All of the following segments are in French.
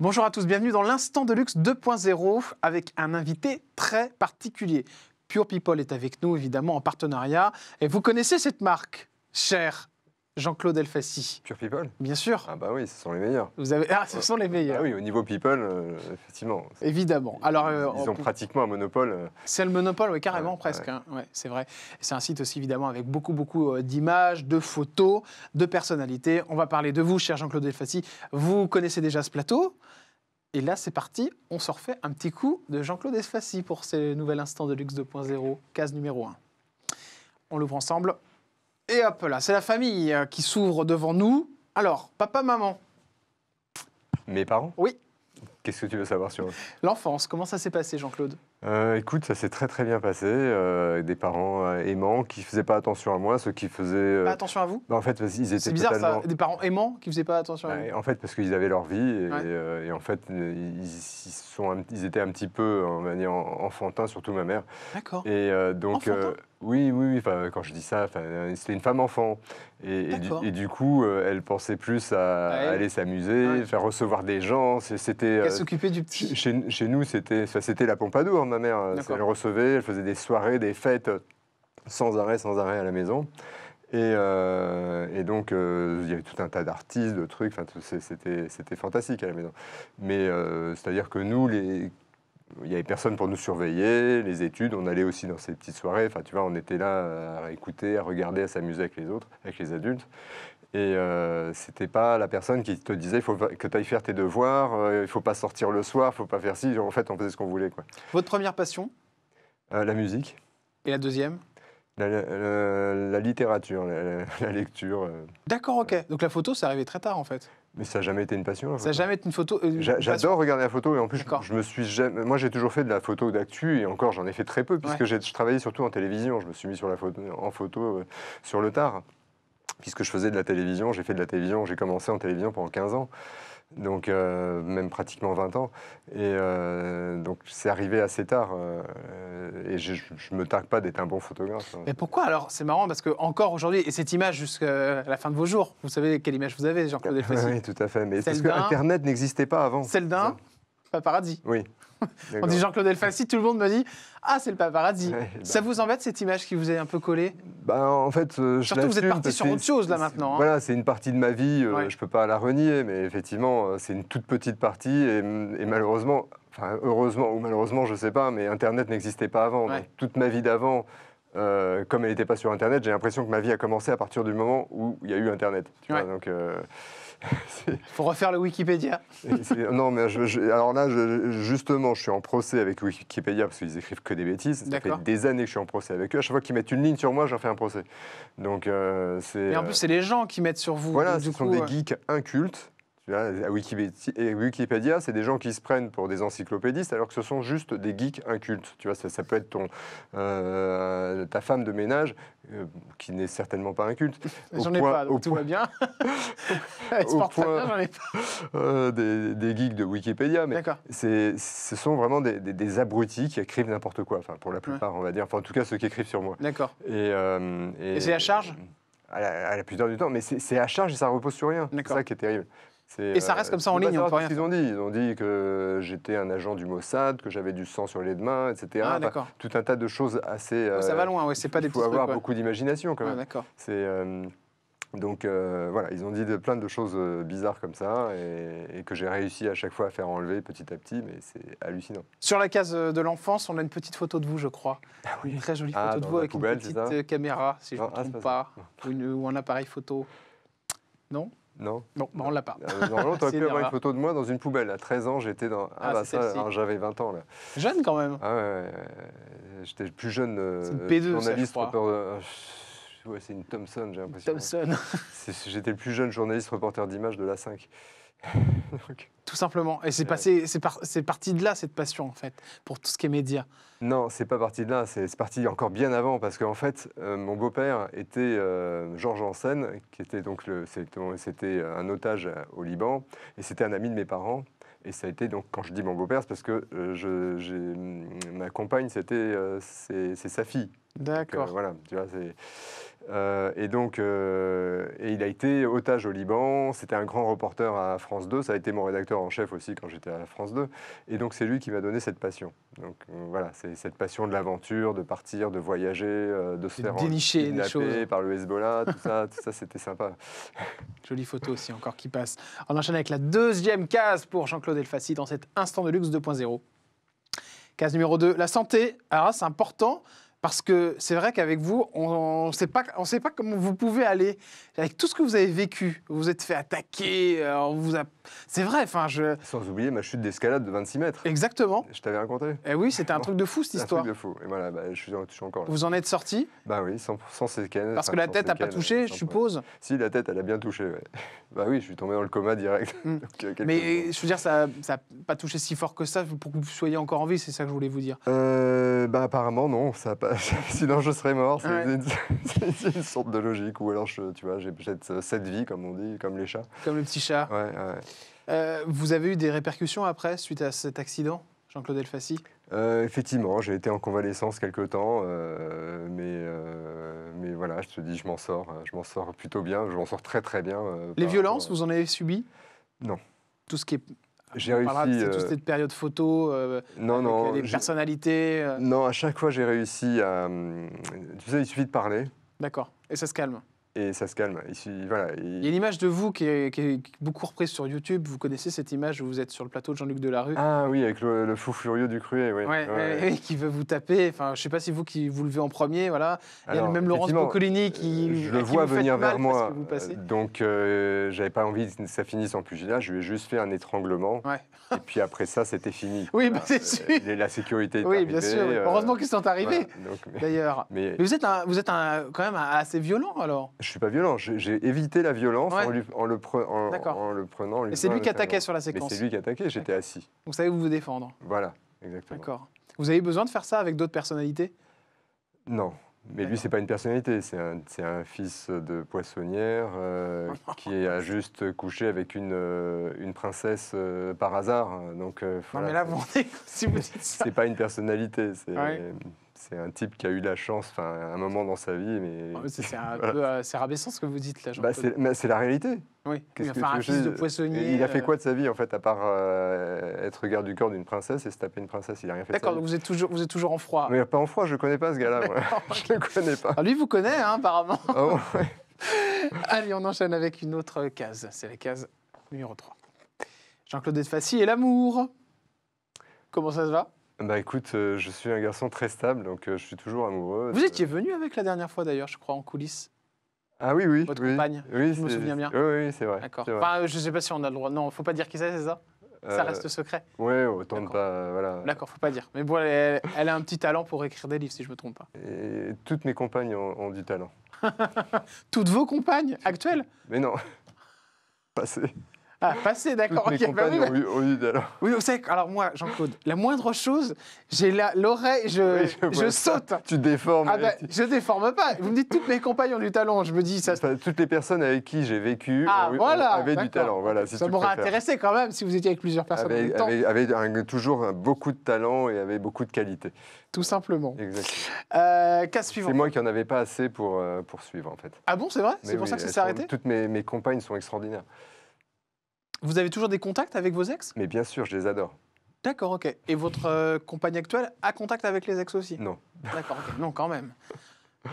Bonjour à tous, bienvenue dans l'instant de luxe 2.0 avec un invité très particulier. Pure People est avec nous évidemment en partenariat et vous connaissez cette marque, chère Jean-Claude Elfassi. Pure People Bien sûr. Ah bah oui, ce sont les meilleurs. Vous avez... Ah, ce sont les meilleurs. Ah oui, au niveau People, euh, effectivement. Évidemment. Alors, ils euh, ont pratiquement un monopole. Euh. C'est le monopole, oui, carrément, presque. Hein. c'est vrai. C'est un site aussi, évidemment, avec beaucoup, beaucoup d'images, de photos, de personnalités. On va parler de vous, cher Jean-Claude Elfassi. Vous connaissez déjà ce plateau et là, c'est parti, on se refait un petit coup de Jean-Claude Elfassi pour ce nouvel instants de Luxe 2.0, case numéro 1. On l'ouvre ensemble. Et hop là, c'est la famille euh, qui s'ouvre devant nous. Alors, papa, maman Mes parents Oui. Qu'est-ce que tu veux savoir sur eux L'enfance, comment ça s'est passé, Jean-Claude euh, écoute, ça s'est très très bien passé. Euh, des parents aimants qui ne faisaient pas attention à moi, ceux qui faisaient. Pas attention à vous bah, En fait, ils étaient. C'est bizarre ça, des parents aimants qui ne faisaient pas attention à bah, vous. En fait, parce qu'ils avaient leur vie et, en fait, ils, sont étaient un petit peu, en manière enfantins, surtout ma mère. D'accord. Et donc. Oui, oui, oui. Enfin, quand je dis ça, euh, c'était une femme enfant. Et, du, coup, euh, elle pensait plus à ah aller s'amuser, faire recevoir des gens. C'était. elle euh, s'occupait du petit. Chez, nous, c'était, c'était la Pompadour, hein, ma mère. Hein. Elle recevait, elle faisait des soirées, des fêtes sans arrêt, sans arrêt à la maison. Et, donc, il y avait tout un tas d'artistes, de trucs, c'était fantastique à la maison. Mais c'est-à-dire que nous, les il n'y avait personne pour nous surveiller, les études, on allait aussi dans ces petites soirées, enfin tu vois, on était là à écouter, à regarder, à s'amuser avec les autres, avec les adultes. Et euh, c'était pas la personne qui te disait il faut que tu ailles faire tes devoirs, euh, il ne faut pas sortir le soir, il faut pas faire ci. En fait, on faisait ce qu'on voulait. Quoi. Votre première passion euh, La musique. Et la deuxième la, littérature, la lecture. Euh. D'accord, ok. Donc la photo, c'est arrivé très tard en fait. Mais ça n'a jamais été une passion. Ça n'a jamais été une photo. Euh, j'adore regarder la photo et en plus, je, me suis moi j'ai toujours fait de la photo d'actu et encore j'en ai fait très peu puisque je travaillais surtout en télévision. Je me suis mis sur la photo, en photo euh, sur le tard. Puisque je faisais de la télévision, j'ai fait de la télévision, j'ai commencé en télévision pendant 15 ans donc euh, même pratiquement 20 ans. Et euh, donc c'est arrivé assez tard. Euh, et je, ne me targue pas d'être un bon photographe. Hein. Mais pourquoi alors C'est marrant parce que encore aujourd'hui, et cette image jusqu'à la fin de vos jours, vous savez quelle image vous avez, Jean-Claude Oui, tout à fait. Mais parce que Internet n'existait pas avant. Celle d'un paparazzi. Oui on dit Jean-Claude Elfassi, tout le monde me dit Ah, c'est le paparazzi. Bah. Ça vous embête cette image qui vous est un peu collée bah, En fait, euh, Surtout, que vous êtes parti sur autre chose là maintenant. Hein. Voilà, c'est une partie de ma vie, euh, je ne peux pas la renier, mais effectivement, euh, c'est une toute petite partie et, malheureusement, enfin, heureusement ou malheureusement, je ne sais pas, mais Internet n'existait pas avant. toute ma vie d'avant, comme elle n'était pas sur Internet, j'ai l'impression que ma vie a commencé à partir du moment où il y a eu Internet. Tu vois, il faut refaire le Wikipédia. non, mais alors là, justement, je suis en procès avec Wikipédia parce qu'ils écrivent que des bêtises. Ça fait des années que je suis en procès avec eux. À chaque fois qu'ils mettent une ligne sur moi, j'en fais un procès. Donc, euh, c'est. Et en plus, euh, c'est les gens qui mettent sur vous. Voilà, ce sont des euh, geeks incultes à Wikipédia, c'est des gens qui se prennent pour des encyclopédistes alors que ce sont juste des geeks incultes. Tu vois, ça, peut être ton, euh, ta femme de ménage euh, qui n'est certainement pas inculte. J'en ai pas, tout va bien. ai pas. des, geeks de Wikipédia, mais ce sont vraiment des, abrutis qui écrivent n'importe quoi, enfin pour la plupart, on va dire. Enfin, en tout cas, ceux qui écrivent sur moi. D'accord. Et, euh, c'est à charge à la, plupart du temps, mais c'est à charge et ça repose sur rien. C'est ça qui est terrible. Et ça reste euh, comme ça en ligne, on Ils ont dit, ils ont dit que j'étais un agent du Mossad, que j'avais du sang sur les mains, etc. Ah, tout un tas de choses assez. Euh, ça va loin, ouais, c'est pas des Il faut avoir beaucoup d'imagination quand même. D'accord. C'est euh, donc voilà, ils ont dit de, plein de choses bizarres comme ça et, que j'ai réussi à chaque fois à faire enlever petit à petit, mais c'est hallucinant. Sur la case de l'enfance, on a une petite photo de vous, je crois. Ah oui. Une très jolie ah, photo de vous avec une petite caméra, si je ne me trompe pas, ou, un appareil photo. Non non. Non, bah on l'a pas. Euh, normalement, tu aurais pu avoir une photo de moi dans une poubelle. À 13 ans, j'étais dans. Ah, ah bah, ça, j'avais 20 ans, là. Jeune quand même. Ah, ouais, ouais, J'étais le plus jeune euh, C'est une P2, journaliste ça, je reporter. Ouais, c'est une Thompson, j'ai l'impression. Thompson. J'étais le plus jeune journaliste reporter d'images de la 5. Tout simplement. Et c'est euh, passé, c'est parti de là cette passion en fait pour tout ce qui est médias. Non, c'est pas parti de là. C'est parti encore bien avant parce qu'en fait, euh, mon beau-père était euh, Georges Hansen, qui était donc c'était un otage au Liban et c'était un ami de mes parents. Et ça a été donc quand je dis mon beau-père, c'est parce que ma compagne, c'était c'est sa fille. D'accord. voilà, tu vois, c'est. Euh, et donc, euh, il a été otage au Liban. C'était un grand reporter à France 2. Ça a été mon rédacteur en chef aussi quand j'étais à France 2. Et donc, c'est lui qui m'a donné cette passion. Donc, euh, voilà, c'est cette passion de l'aventure, de partir, de voyager, de se faire dénicher des choses. par le Hezbollah, tout ça, tout ça, c'était sympa. Jolie photo aussi encore qui passe. On enchaîne avec la deuxième case pour Jean-Claude Elfassi dans cet instant de luxe 2.0. Case numéro 2, la santé. Alors, ah, c'est important. Parce que c'est vrai qu'avec vous, on ne sait, pas, on sait pas comment vous pouvez aller. Avec tout ce que vous avez vécu, vous vous êtes fait attaquer, euh, on vous a... C'est vrai, enfin je... Sans oublier ma chute d'escalade de 26 mètres. Exactement. Je t'avais raconté. Et eh oui, c'était un truc de fou cette histoire. Un truc de fou. Et voilà, bah, je, suis, encore là. Vous en êtes sorti Bah oui, sans, sans Parce que la tête n'a pas touché, euh, je suppose Si, la tête, elle a bien touché, Bah oui, je suis tombé dans le coma direct. Hmm. Euh, Mais je veux dire, ça n'a pas touché si fort que ça pour que vous soyez encore en vie, c'est ça que je voulais vous dire. Euh, bah apparemment, non, ça n'a pas sinon, je serais mort. C'est une, sorte de logique. Ou alors, tu vois, j'ai peut-être euh, cette vie, comme on dit, comme les chats. Comme le petit chat. vous avez eu des répercussions après, suite à cet accident, Jean-Claude Elfassi euh, effectivement, j'ai été en convalescence quelques temps, euh, mais, euh, mais voilà, je te dis, je m'en sors, je m'en sors plutôt bien, je m'en sors très très bien. Les violences, vous en avez subi Non. Tout ce qui est j'ai réussi. C'est toute euh, cette période photo, euh, non, avec euh, non, personnalités. Euh. Non, à chaque fois j'ai réussi à. Hum, tu sais, il suffit de parler. D'accord. Et ça se calme et ça se calme. Il, y a l'image de vous qui est, beaucoup reprise sur YouTube. Vous connaissez cette image où vous êtes sur le plateau de Jean-Luc Delarue Ah oui, avec le, fou furieux du Cruet, oui. qui veut vous taper. Enfin, je sais pas si vous qui vous levez en premier, voilà. il y a même Laurence Boccolini qui. Euh, je le vois venir vers moi. Euh, donc, je euh, j'avais pas envie que ça finisse en pugilat. Je lui ai juste fait un étranglement. et puis après ça, c'était fini. Oui, bah, c'est sûr. la sécurité. oui, bien sûr. Heureusement qu'ils sont arrivés. D'ailleurs. Mais... vous êtes, un, vous êtes un, quand même assez violent alors. Je suis pas violent, j'ai évité la violence en, le en, le prenant. Et c'est lui qui attaquait sur la séquence. C'est lui qui attaquait, j'étais assis. Vous savez vous vous défendre. Voilà, exactement. D'accord. Vous avez besoin de faire ça avec d'autres personnalités Non, mais lui, c'est pas une personnalité, c'est un, fils de poissonnière euh, qui a juste couché avec une, euh, une princesse euh, par hasard. Hein, donc, non, mais là, vous si vous dites C'est pas une personnalité, c'est c'est un type qui a eu la chance, enfin, un moment dans sa vie, mais. Ah, c'est un euh, rabaissant ce que vous dites là. Bah, c'est la réalité. Oui. quest un Il a fait euh, quoi de sa vie en fait, à part euh, être garde du corps d'une princesse et se taper une princesse Il n'a rien fait. D'accord, vous êtes toujours, vous êtes toujours en froid. Mais pas en froid, je ne connais pas ce gars-là. je le connais pas. Ah, lui vous connaît, hein, apparemment. Ah, Allez, on enchaîne avec une autre case. C'est la case numéro 3. Jean-Claude Desfacy et l'amour. Comment ça se va bah écoute, euh, je suis un garçon très stable, donc euh, je suis toujours amoureux. Vous euh. étiez venu avec la dernière fois d'ailleurs, je crois, en coulisses. Ah oui, oui. Votre compagne, oui, je me souviens bien. Oui, oui c'est vrai. D'accord. Enfin, je ne sais pas si on a le droit. Non, faut pas dire qui c'est, c'est ça ça reste secret. Oui, autant de pas. Voilà. D'accord, faut pas dire. Mais bon, elle, a un petit talent pour écrire des livres, si je me trompe pas. Et toutes mes compagnes ont, ont du talent. toutes vos compagnes actuelles Mais non, passées. Ah, passé, d'accord. mes bah oui, ont Oui, vous savez, alors moi, Jean-Claude, la moindre chose, j'ai l'oreille, je, je, saute. Tu déformes. Ah bah, je déforme pas. Vous me dites, toutes mes compagnes ont du talent. Je me dis, ça. toutes les personnes avec qui j'ai vécu ah, avaient du talent. Voilà, ça m'aurait intéressé quand même si vous étiez avec plusieurs personnes. Avec, Avait, toujours beaucoup de talent et avait beaucoup de qualité. Tout simplement. Exactement. Euh, C'est moi qui n'en avais pas assez pour, euh, pour suivre, en fait. Ah bon, c'est vrai C'est pour ça que ça s'est arrêté Toutes mes, mes compagnes sont extraordinaires. Vous avez toujours des contacts avec vos ex Mais bien sûr, je les adore. D'accord, ok. Et votre euh, compagne actuelle a contact avec les ex aussi Non. D'accord, ok. Non, quand même.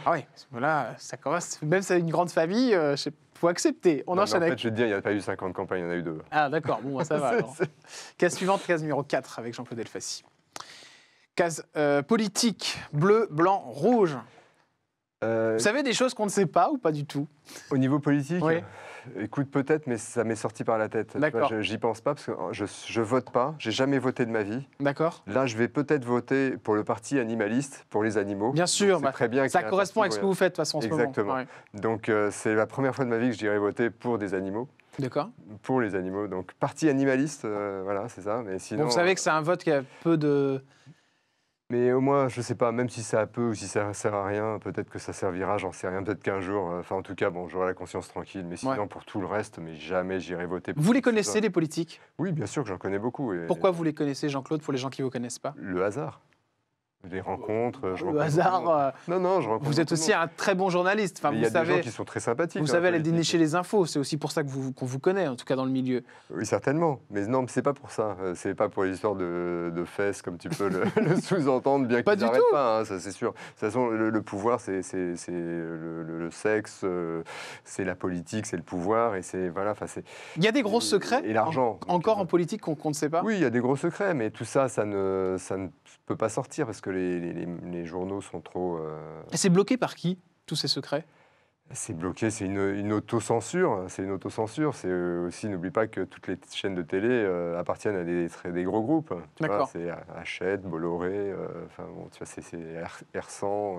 Ah oui, là, ça commence. Même si c'est une grande famille, euh, il faut accepter. On Non, enchaîne En fait, je vais te dire, il n'y a pas eu 50 campagnes, il y en a eu deux. Ah d'accord, bon, ça va. alors. Case suivante, case numéro 4 avec Jean-Claude Elfassi. Case euh, politique, bleu, blanc, rouge. Vous savez des choses qu'on ne sait pas ou pas du tout Au niveau politique, Oui. Écoute, peut-être, mais ça m'est sorti par la tête. D'accord. J'y pense pas parce que oh, je, je vote pas. J'ai jamais voté de ma vie. D'accord. Là, je vais peut-être voter pour le parti animaliste, pour les animaux. Bien sûr, bah, très bien. Ça correspond à ce que vous faites de façon. En Exactement. Ce moment. Donc, euh, c'est la première fois de ma vie que je dirais voter pour des animaux. D'accord. Pour les animaux. Donc, parti animaliste, euh, voilà, c'est ça. Mais sinon, vous savez que c'est un vote qui a peu de mais au moins, je sais pas, même si ça a peu ou si ça sert à rien, peut-être que ça servira, j'en sais rien, peut-être qu'un jour, euh, enfin en tout cas, bon, j'aurai la conscience tranquille, mais sinon pour tout le reste, mais jamais j'irai voter. Pour vous les connaissez, les politiques Oui, bien sûr que j'en connais beaucoup. Et... Pourquoi vous les connaissez, Jean-Claude, pour les gens qui ne vous connaissent pas Le hasard. Des rencontres, euh, au hasard. Euh, non, non, je rencontre Vous êtes aussi un très bon journaliste. Enfin, il y a des gens qui sont très sympathiques. Vous hein, savez aller dénicher les infos. C'est aussi pour ça que vous, qu'on vous connaît, en tout cas dans le milieu. Oui, certainement. Mais non, mais c'est pas pour ça. Euh, c'est pas pour les histoires de, fesses, comme tu peux le, sous-entendre, bien qu'ils n'arrêtent pas. Hein, ça, c'est sûr. De toute façon, le, pouvoir, c'est, le, sexe, c'est la politique, c'est le pouvoir, et c'est voilà. Il y a des gros secrets. Et l'argent. encore en politique qu'on, ne sait pas. Oui, il y a des gros secrets, mais tout ça, ça ne, ça ne peut pas sortir parce que les, journaux sont trop. Euh, c'est bloqué par qui tous ces secrets c'est bloqué, c'est une, une autocensure. C'est une autocensure. C'est euh, aussi, n'oublie pas que toutes les chaînes de télé euh, appartiennent à des, des gros groupes. Hein, D'accord. C'est Hachette, Bolloré, enfin bon, tu vois, c'est 100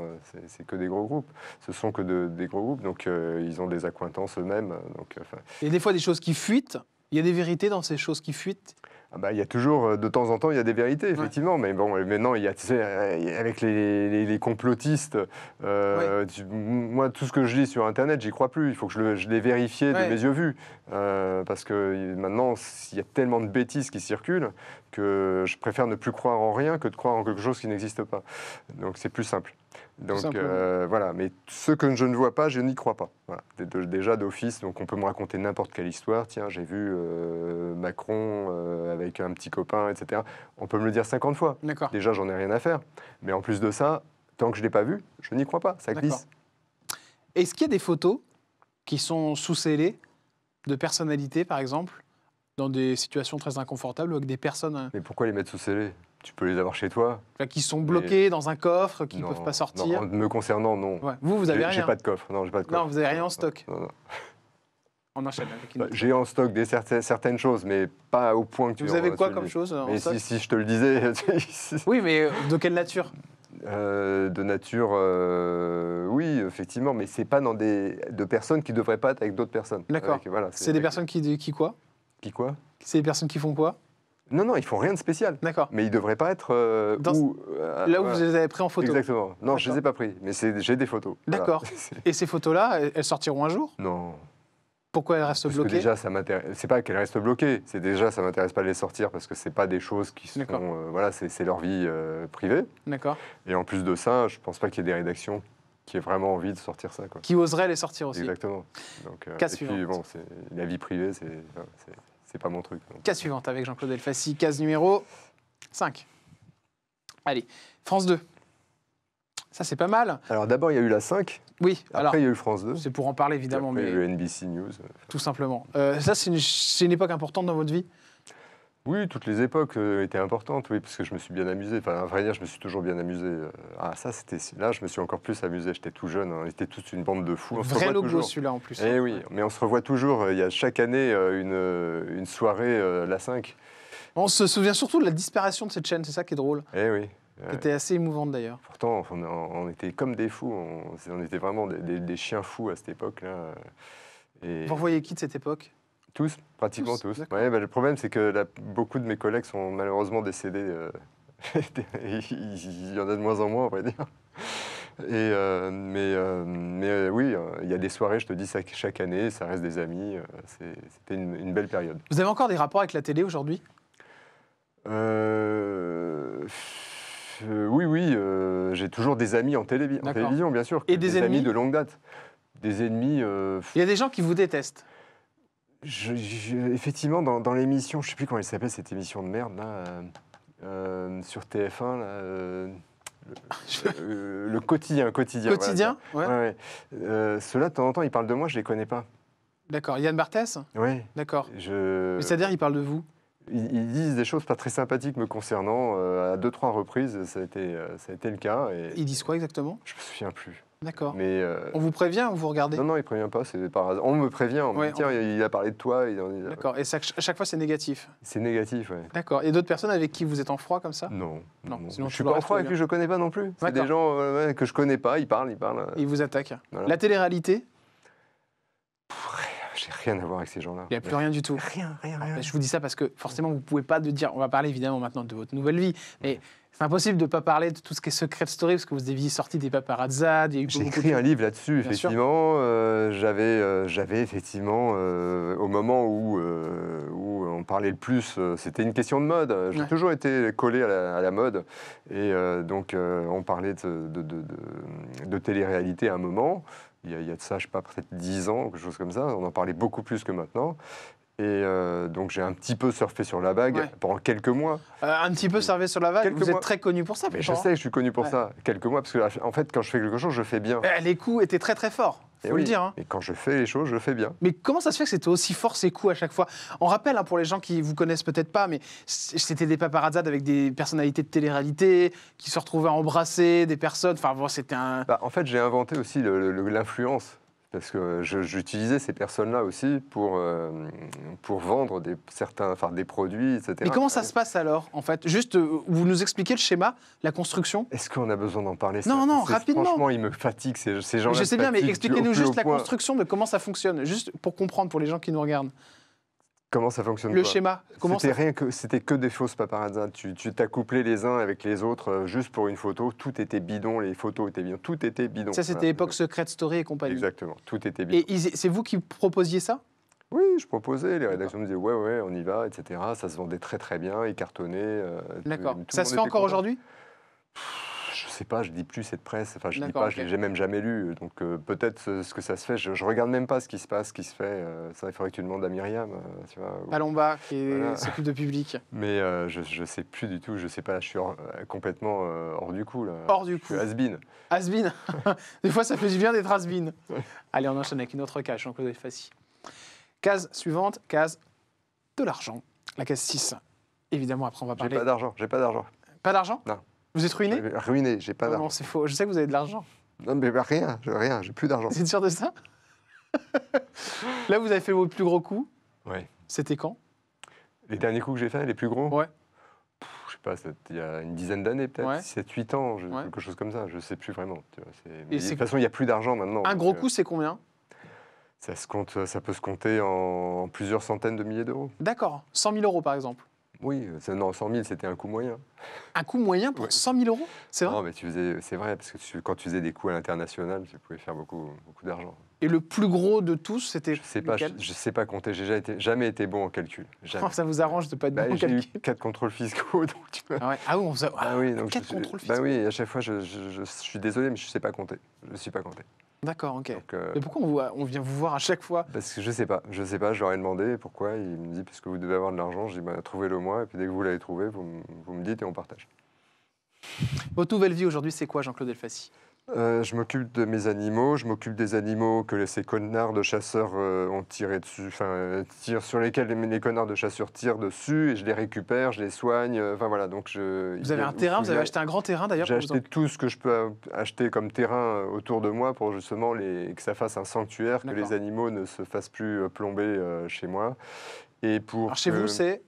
c'est que des gros groupes. Ce sont que des gros groupes, donc ils ont des accointances eux-mêmes. Donc, Et des fois, des choses qui fuitent. Il y a des vérités dans ces choses qui fuitent ah bah, il y a toujours, euh, de temps en temps, il y a des vérités, effectivement. Mais bon, euh, maintenant, il euh, avec les, complotistes, moi, tout ce que je lis sur Internet, j'y crois plus. Il faut que je, le, je vérifié de mes yeux vus. parce que maintenant, il y a tellement de bêtises qui circulent que je préfère ne plus croire en rien que de croire en quelque chose qui n'existe pas. Donc, c'est plus simple. Donc euh, voilà, mais ce que je ne vois pas, je n'y crois pas. Voilà. Déjà d'office, donc on peut me raconter n'importe quelle histoire. Tiens, j'ai vu euh, Macron euh, avec un petit copain, etc. On peut me le dire 50 fois. Déjà, j'en ai rien à faire. Mais en plus de ça, tant que je ne l'ai pas vu, je n'y crois pas. Ça glisse. Est-ce qu'il y a des photos qui sont sous cellées de personnalités, par exemple, dans des situations très inconfortables avec des personnes. Mais pourquoi les mettre sous cellées tu peux les avoir chez toi. Qui sont bloqués dans un coffre, qui ne peuvent pas sortir. Non, me concernant, non. Vous, vous avez rien. J'ai pas de coffre. Non, j'ai pas de coffre. Non, vous avez rien en stock. On enchaîne avec bah, j'ai en stock des certaines, choses, mais pas au point que vous tu. Vous avez quoi comme chose en stock si, je te le disais. oui, mais euh, de quelle nature euh, de nature, euh, oui, effectivement, mais c'est pas dans des de personnes qui devraient pas être avec d'autres personnes. D'accord. Voilà, c'est des personnes qui, qui quoi Qui quoi C'est des personnes qui font quoi non, non, ils font rien de spécial. D'accord. Mais ils devraient pas être euh, où, euh, là où vous les avez pris en photo. Exactement. Non, je les ai pas pris, mais j'ai des photos. D'accord. Et ces photos-là, elles sortiront un jour Non. Pourquoi elles restent bloquées que Déjà, ça m'intéresse. C'est pas qu'elles restent bloquées. C'est déjà, ça m'intéresse pas de les sortir parce que c'est pas des choses qui sont. Euh, voilà, c'est leur vie privée. D'accord. Et en plus de ça, je pense pas qu'il y ait des rédactions qui aient vraiment envie de sortir ça. Qui oserait les sortir aussi. Exactement. Donc, et puis, la vie privée, c'est c'est pas mon truc. Case suivante avec Jean-Claude Elfassi, case numéro 5. Allez, France 2. Ça, c'est pas mal. Alors d'abord, il y a eu la 5. Oui, après, il y a eu France 2. C'est pour en parler, évidemment. Après, mais... il y a eu NBC News. Tout simplement. Euh, ça, c'est une époque importante dans votre vie oui, toutes les époques euh, étaient importantes, oui, parce que je me suis bien amusé. Enfin, à vrai dire, je me suis toujours bien amusé. Ah, ça, c'était là, je me suis encore plus amusé. J'étais tout jeune, hein. on était tous une bande de fous. On Vrai logo celui-là en plus. Eh oui, mais on se revoit toujours. Euh, il y a chaque année une, une soirée la 5. On se souvient surtout de la disparition de cette chaîne, c'est ça qui est drôle. Eh oui. C'était assez émouvante d'ailleurs. Pourtant, on, on, était comme des fous. On, on était vraiment des, chiens fous à cette époque-là. Et... Vous voyez qui de cette époque tous, pratiquement tous. Bah, le problème, c'est que beaucoup de mes collègues sont malheureusement décédés. Euh, il y en a de moins en moins, on va dire. Et, euh, mais, euh, mais oui, il y a des soirées, je te dis, ça, chaque année, ça reste des amis. C'était une, belle période. Vous avez encore des rapports avec la télé aujourd'hui Oui, oui. J'ai toujours des amis en, télévision, bien sûr. Et des, des amis de longue date. Des ennemis. Il y a des gens qui vous détestent effectivement, dans, l'émission, je ne sais plus comment elle s'appelle cette émission de merde, euh, euh, sur TF1, euh, le, quotidien. Quotidien, quotidien Oui, Ceux-là, de temps en temps, ils parlent de moi, je ne les connais pas. D'accord. Yann Barthès Oui. D'accord. C'est-à-dire, ils parlent de vous ils, disent des choses pas très sympathiques me concernant euh, à deux, trois reprises. Ça a été, euh, ça a été le cas. Et ils disent quoi exactement Je me souviens plus. D'accord. Mais euh, on vous prévient ou vous regardez Non, non, il prévient pas. C'est On me prévient. On me dit tiens, il a parlé de toi. D'accord. Et à chaque fois, c'est négatif. C'est négatif, oui. D'accord. Et d'autres personnes avec qui vous êtes en froid comme ça Non. Non. ne je suis pas en froid avec qui je connais pas non plus. C'est des gens que je connais pas. Ils parlent, ils parlent. Ils vous attaquent. La télé-réalité j'ai rien à voir avec ces gens-là. Il n'y a plus rien du tout. Rien, rien, rien. Je vous dis ça parce que forcément, vous ne pouvez pas de dire. On va parler évidemment maintenant de votre nouvelle vie. Mais c'est impossible de ne pas parler de tout ce qui est secret story parce que vous aviez sorti des paparazzades. J'ai écrit un livre là-dessus, effectivement. Euh, j'avais, euh, j'avais effectivement, euh, au moment où, où on parlait le plus, c'était une question de mode. J'ai toujours été collé à la, mode. Et donc, on parlait de, de, de télé-réalité à un moment il y, a, de ça, je ne sais pas, peut-être 10 ans, quelque chose comme ça, on en parlait beaucoup plus que maintenant. Et euh, donc j'ai un petit peu surfé sur la vague pendant quelques mois. Euh, un petit peu surfé sur la vague. vous êtes très connu pour ça. Mais je hein. sais, je suis connu pour ça. Quelques mois, parce que en fait, quand je fais quelque chose, je fais bien. Eh, les coups étaient très très forts. Faut le dire. Hein. Et quand je fais les choses, je fais bien. Mais comment ça se fait que c'était aussi fort ces coups à chaque fois On rappelle hein, pour les gens qui vous connaissent peut-être pas, mais c'était des paparazzades avec des personnalités de télé-réalité qui se retrouvaient à embrasser des personnes. Enfin, c'était un. Bah, en fait, j'ai inventé aussi l'influence. Parce que j'utilisais ces personnes-là aussi pour, euh, pour vendre des, certains, des produits, etc. Mais comment ça se passe alors, en fait Juste, euh, vous nous expliquez le schéma, la construction Est-ce qu'on a besoin d'en parler Non, non, rapidement. Franchement, ils me fatiguent, ces, gens-là. Je sais bien, mais expliquez-nous juste la construction de comment ça fonctionne, juste pour comprendre pour les gens qui nous regardent. Comment ça fonctionne Le schéma. c'était rien que c'était que des fausses paparazzins. Tu, tu t'as couplé les uns avec les autres euh, juste pour une photo. Tout était bidon. Les photos étaient bien. Tout était bidon. Ça c'était époque secrète Secret Story et compagnie. Exactement. Tout était bidon. Et c'est vous qui proposiez ça oui, je proposais, les rédactions me disaient ouais, ouais, on y va, etc. Ça se vendait très très bien, et cartonnait. Euh, D'accord. ça se fait encore aujourd'hui je sais pas, je dis plus cette presse, enfin je dis pas, je l'ai même jamais lu, donc euh, peut-être euh, ce, que ça se fait, je, ne regarde même pas ce qui se passe, ce qui se fait, ça euh, il faudrait que tu demandes à Myriam, Allons bas, Palomba, qui s'occupe de public. Mais je, ne sais plus du tout, je sais pas, je suis complètement hors du coup là. Hors du coup. Asbin. Asbin. Des fois ça fait du bien d'être Asbin. Allez, on enchaîne avec une autre case, Jean-Claude Elfassi. Case suivante, case de l'argent, la case 6. Évidemment, après on va parler. J'ai pas d'argent, j'ai pas d'argent. Pas d'argent Non. Vous êtes ruiné euh, Ruiné, j'ai pas d'argent. Non, c'est faux. Je sais que vous avez de l'argent. Non, mais bah, rien, rien, j'ai plus d'argent. Vous êtes sûr de ça Là, vous avez fait vos plus gros coups. Oui. C'était quand Les derniers coups que j'ai faits, les plus gros Ouais. je sais pas, il y a une dizaine d'années peut-être, 7-8 ans, quelque chose comme ça, je sais plus vraiment. de toute façon, il n'y a plus d'argent maintenant. Un gros euh, coup, c'est combien ça, se compte, ça peut se compter en plusieurs centaines de milliers d'euros. D'accord, 100 000 euros par exemple. Oui, non, 100 000, c'était un coût moyen. Un coût moyen pour 100 000 euros C'est vrai Non, mais tu faisais, c'est vrai, parce que quand tu faisais des coûts à l'international, tu pouvais faire beaucoup, beaucoup d'argent. Et le plus gros de tous, c'était. Je ne sais, pas, je, je sais pas compter, j'ai jamais été, bon en calcul. Oh, ça vous arrange de ne pas être bah, bon en calcul J'ai 4 contrôles fiscaux. Donc ah, ouais. ah, oui, ah donc 4 contrôles bah fiscaux. Bah oui, à chaque fois, je, je suis désolé, mais je ne sais pas compter. Je ne suis pas compté. D'accord, ok. Euh, Mais pourquoi on, vient vous voir à chaque fois Parce que je sais pas, je sais pas, je leur ai demandé pourquoi. Il me dit parce que vous devez avoir de l'argent. Je dis ben trouvez-le moi. Et puis dès que vous l'avez trouvé, vous, vous, me dites et on partage. Votre nouvelle vie aujourd'hui, c'est quoi, Jean-Claude Elfassi euh, je m'occupe de mes animaux, je m'occupe des animaux que ces connards de chasseurs euh, ont tiré dessus, enfin, euh, sur lesquels les, connards de chasseurs tirent dessus, et je les récupère, je les soigne, enfin voilà. Donc vous avez un terrain, vous avez acheté un grand terrain d'ailleurs J'ai acheté tout ce que je peux acheter comme terrain autour de moi pour justement les, que ça fasse un sanctuaire, que les animaux ne se fassent plus plomber chez moi. Et pour chez vous, c'est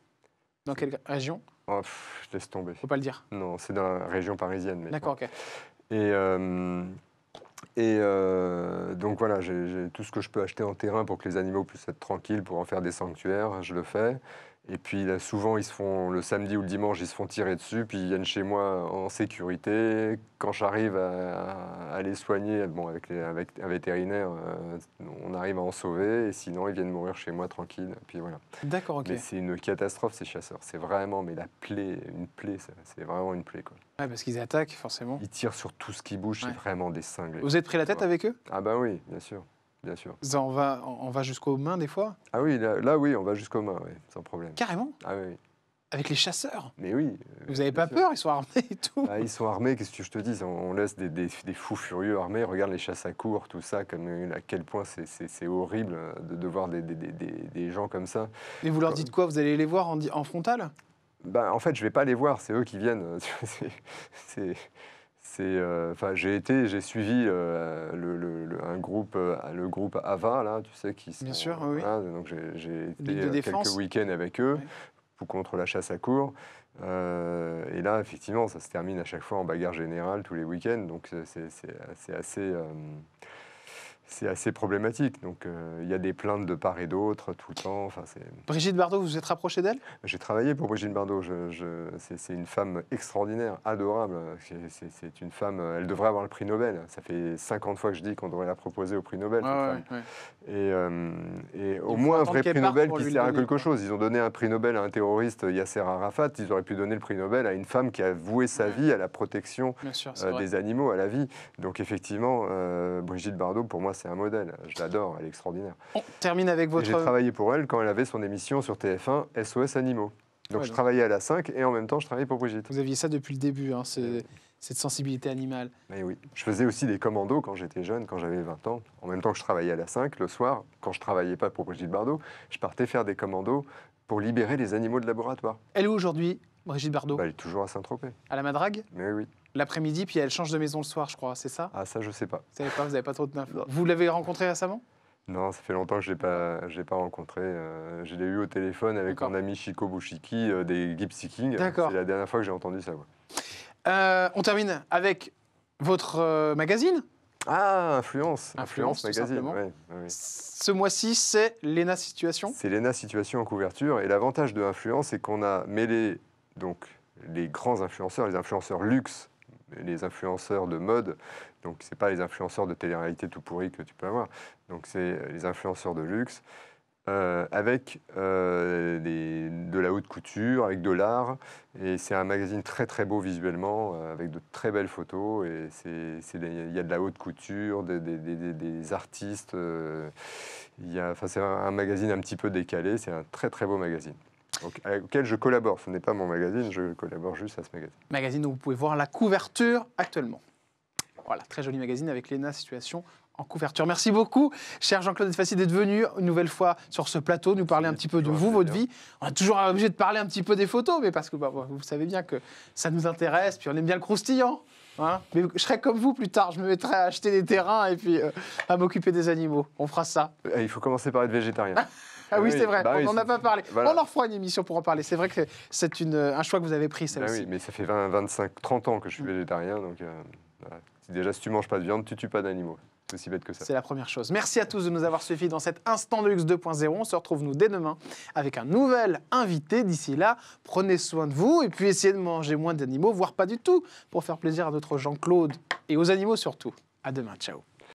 dans quelle région Je oh, Laisse tomber. Faut pas le dire. Non, c'est dans la région parisienne. D'accord, ok. Et, euh, et euh, donc voilà, j'ai tout ce que je peux acheter en terrain pour que les animaux puissent être tranquilles, pour en faire des sanctuaires, je le fais. Et puis là, souvent, ils se font, le samedi ou le dimanche, ils se font tirer dessus, puis ils viennent chez moi en sécurité. Quand j'arrive à, les soigner, bon, avec, un vétérinaire, euh, on arrive à en sauver, et sinon, ils viennent mourir chez moi tranquille. Puis voilà. D'accord, ok. Mais c'est une catastrophe, ces chasseurs. C'est vraiment, mais la plaie, une plaie, c'est vraiment une plaie, quoi. Ouais, parce qu'ils attaquent, forcément. Ils tirent sur tout ce qui bouge, c'est vraiment des cinglés. Vous êtes pris la tête avec eux Ah, ben oui, bien sûr. Bien sûr. on va, on va jusqu'aux mains des fois Ah oui, là, oui, on va jusqu'aux mains, sans problème. Carrément Ah oui. Avec les chasseurs Mais oui. Vous n'avez pas peur Ils sont armés et tout bah, Ils sont armés, qu'est-ce que je te dis On laisse des, des, fous furieux armés. Regarde les chasses à court, tout ça, comme, à quel point c'est horrible euh, de, de voir des, des, gens comme ça. Mais vous leur dites quoi Vous allez les voir en, en frontal bah, En fait, je ne vais pas les voir, c'est eux qui viennent. c'est euh, enfin, j'ai été, j'ai suivi euh, le, un groupe, euh, le groupe Ava là, tu sais qui. Sont, Bien donc j'ai été quelques week-ends avec eux contre la chasse à cour. et là, effectivement, ça se termine à chaque fois en bagarre générale tous les week-ends, donc c'est assez, c'est assez problématique. Donc, euh, il y a des plaintes de part et d'autre tout le temps. Enfin, Brigitte Bardot, vous vous êtes rapproché d'elle J'ai travaillé pour Brigitte Bardot. Je, c'est une femme extraordinaire, adorable. C'est une femme. Euh, elle devrait avoir le prix Nobel. Ça fait 50 fois que je dis qu'on devrait la proposer au prix Nobel. Et, euh, et au moins un vrai prix Nobel qui sert à quelque chose. Ils ont donné un prix Nobel à un terroriste, Yasser Arafat. Ils auraient pu donner le prix Nobel à une femme qui a voué sa vie à la protection des animaux, à la vie. Donc, effectivement, Brigitte Bardot, pour moi, c'est un modèle. Je l'adore, elle est extraordinaire. On termine avec votre. J'ai travaillé pour elle quand elle avait son émission sur TF1 SOS Animaux. Donc je travaillais à la 5 et en même temps je travaillais pour Brigitte. Vous aviez ça depuis le début, hein, eh cette sensibilité animale. Mais oui, je faisais aussi des commandos quand j'étais jeune, quand j'avais 20 ans. En même temps que je travaillais à la 5, le soir, quand je travaillais pas pour Brigitte Bardot, je partais faire des commandos pour libérer les animaux de laboratoire. Elle est où aujourd'hui, Brigitte Bardot bah, Elle est toujours à Saint-Tropez. À la Madrague Mais oui. L'après-midi, puis elle change de maison le soir, je crois, c'est ça Ah, ça, je sais pas. Vous n'avez pas, vous avez pas trop de Vous l'avez rencontrée récemment non, ça fait longtemps que je ne l'ai pas, j'ai pas rencontré. Euh, je l'ai eu au téléphone avec mon ami Chico Bushiki euh, des Gipsy King. C'est la dernière fois que j'ai entendu ça. Euh, on termine avec votre magazine. Ah, Influence. Influence, Magazine. Ce mois-ci, c'est l'ENA Situation. C'est l'ENA Situation en couverture. Et l'avantage de Influence, c'est qu'on a mêlé donc, les grands influenceurs, les influenceurs luxe les influenceurs de mode. Donc, ce n'est pas les influenceurs de télé-réalité tout pourri que tu peux avoir. Donc, c'est les influenceurs de luxe. Euh, avec euh, de la haute couture, avec de l'art. Et c'est un magazine très très beau visuellement, euh, avec de très belles photos. Et il y a de la haute couture, des, des, des artistes. Enfin, c'est un magazine un petit peu décalé. C'est un très très beau magazine avec lequel je collabore. Ce n'est pas mon magazine, je collabore juste à ce magazine. Magazine où vous pouvez voir la couverture actuellement. Voilà, très joli magazine avec Léna Situation en couverture. Merci beaucoup, cher Jean-Claude facile d'être venu une nouvelle fois sur ce plateau, nous parler un petit peu de vous, votre vie. On est toujours obligé de parler un petit peu des photos, mais parce que bah, bah, vous savez bien que ça nous intéresse, puis on aime bien le croustillant. Hein. mais je serai comme vous plus tard, je me mettrai à acheter des terrains et puis euh, à m'occuper des animaux. On fera ça. Eh, il faut commencer par être végétarien. Ah oui, bah c'est vrai, bah on n'en a pas parlé. On en fera une émission pour en parler. C'est vrai que c'est un choix que vous avez pris, celle bah Oui, mais ça fait 20, 25, 30 ans que je suis végétarien. Donc, euh, déjà, si tu manges pas de viande, tu tues pas d'animaux. C'est aussi bête que ça. C'est la première chose. Merci à tous de nous avoir suivis dans cet Instant de Luxe 2.0. On se retrouve, nous, dès demain, avec un nouvel invité. D'ici là, prenez soin de vous et puis essayez de manger moins d'animaux, voire pas du tout, pour faire plaisir à notre Jean-Claude et aux animaux surtout. À demain. Ciao.